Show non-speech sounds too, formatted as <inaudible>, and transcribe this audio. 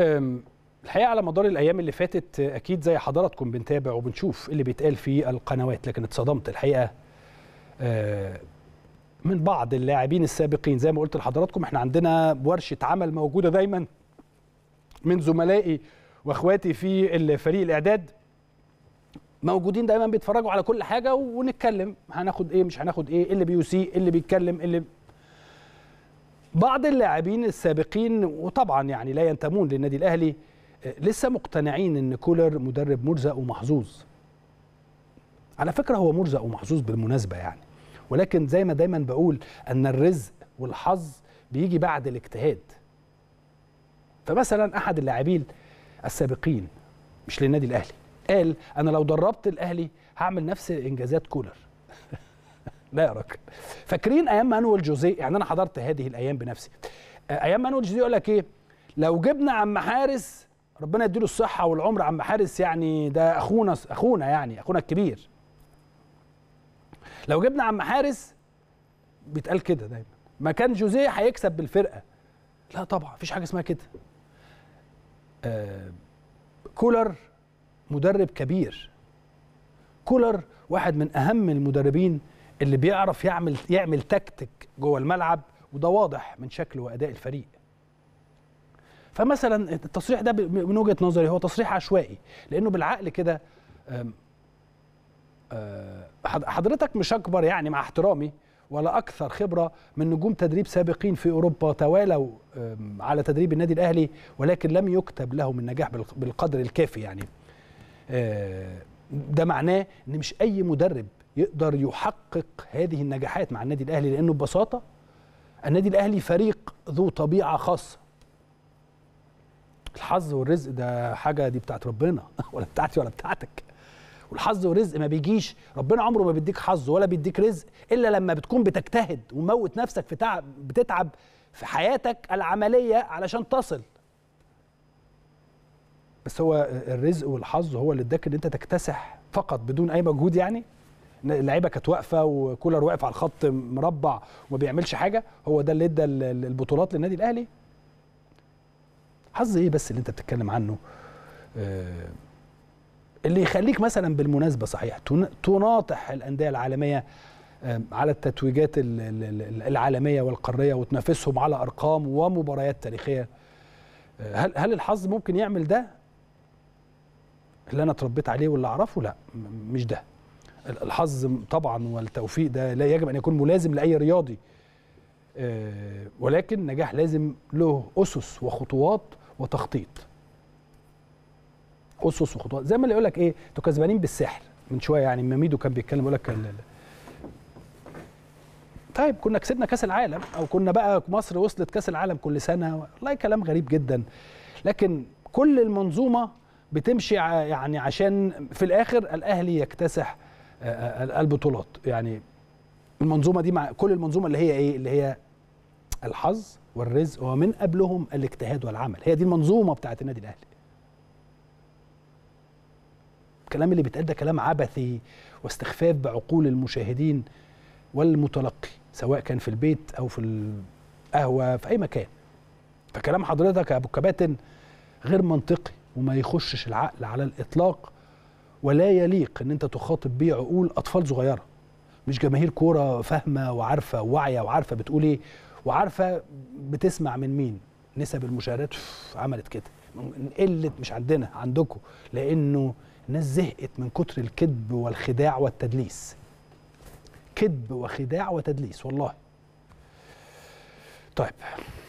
الحقيقه على مدار الايام اللي فاتت اكيد زي حضراتكم بنتابع وبنشوف إيه اللي بيتقال في القنوات لكن اتصدمت الحقيقه من بعض اللاعبين السابقين زي ما قلت لحضراتكم احنا عندنا ورشه عمل موجوده دايما من زملائي واخواتي في الفريق الاعداد موجودين دايما بيتفرجوا على كل حاجه ونتكلم هناخد ايه مش هناخد ايه, إيه اللي بيسيء إيه اللي بيتكلم اللي بعض اللاعبين السابقين وطبعا يعني لا ينتمون للنادي الاهلي آه، لسه مقتنعين ان كولر مدرب مرزق ومحظوظ على فكره هو مرزق ومحظوظ بالمناسبه يعني ولكن زي ما دايما بقول ان الرزق والحظ بيجي بعد الاجتهاد فمثلا احد اللاعبين السابقين مش للنادي الاهلي قال انا لو دربت الاهلي هعمل نفس انجازات كولر لا يا راجل فاكرين ايام مانويل جوزيه يعني انا حضرت هذه الايام بنفسي آه، ايام مانويل جوزيه يقول لك ايه لو جبنا عم حارس ربنا يديله الصحه والعمر عم حارس يعني ده اخونا اخونا يعني اخونا الكبير لو جبنا عم حارس بيتقال كده دايما مكان جوزيه هيكسب بالفرقه لا طبعا مفيش حاجه اسمها كده آه كولر مدرب كبير كولر واحد من اهم المدربين اللي بيعرف يعمل يعمل تكتيك جوه الملعب وده واضح من شكل واداء الفريق فمثلا التصريح ده من وجهه نظري هو تصريح عشوائي لانه بالعقل كده آه، حضرتك مش اكبر يعني مع احترامي ولا اكثر خبره من نجوم تدريب سابقين في اوروبا توالوا على تدريب النادي الاهلي ولكن لم يكتب لهم النجاح بالقدر الكافي يعني آه، ده معناه ان مش اي مدرب يقدر يحقق هذه النجاحات مع النادي الاهلي لانه ببساطه النادي الاهلي فريق ذو طبيعه خاصه الحظ والرزق ده حاجه دي بتاعت ربنا <laughs> ولا بتاعتي ولا بتاعتك والحظ والرزق ما بيجيش ربنا عمره ما بيديك حظ ولا بيديك رزق الا لما بتكون بتجتهد وموت نفسك في تعب بتتعب في حياتك العمليه علشان تصل بس هو الرزق والحظ هو اللي اداك ان انت تكتسح فقط بدون اي مجهود يعني اللعيبه كانت واقفه وكولر واقف على الخط مربع وما بيعملش حاجه هو ده اللي ادى البطولات للنادي الاهلي حظ ايه بس اللي انت بتتكلم عنه آه، اللي يخليك مثلا بالمناسبه صحيح تناطح الانديه العالميه آه، على التتويجات العالميه والقاريه وتنافسهم على ارقام ومباريات تاريخيه آه، هل هل الحظ ممكن يعمل ده اللي انا اتربيت عليه واللي اعرفه لا مش ده الحظ طبعا والتوفيق ده لا يجب ان يكون ملازم لاي رياضي آه، ولكن نجاح لازم له اسس وخطوات وتخطيط اسس وخطوات زي ما اللي يقول لك ايه انتوا كسبانين بالسحر من شويه يعني ميدو كان بيتكلم يقول لك طيب كنا كسبنا كاس العالم او كنا بقى مصر وصلت كاس العالم كل سنه والله كلام غريب جدا لكن كل المنظومه بتمشي يعني عشان في الاخر الاهلي يكتسح البطولات يعني المنظومه دي مع كل المنظومه اللي هي ايه اللي هي الحظ والرزق ومن قبلهم الاجتهاد والعمل هي دي المنظومه بتاعه النادي الاهلي الكلام اللي بيتقال ده كلام عبثي واستخفاف بعقول المشاهدين والمتلقي سواء كان في البيت او في القهوه في اي مكان فكلام حضرتك يا ابو كباتن غير منطقي وما يخشش العقل على الاطلاق ولا يليق ان انت تخاطب بيه عقول اطفال صغيره مش جماهير كوره فاهمه وعارفه واعيه وعارفه بتقول ايه وعارفه بتسمع من مين نسب المشاهدات عملت كده قلت مش عندنا عندكم لانه الناس زهقت من كتر الكذب والخداع والتدليس كذب وخداع وتدليس والله طيب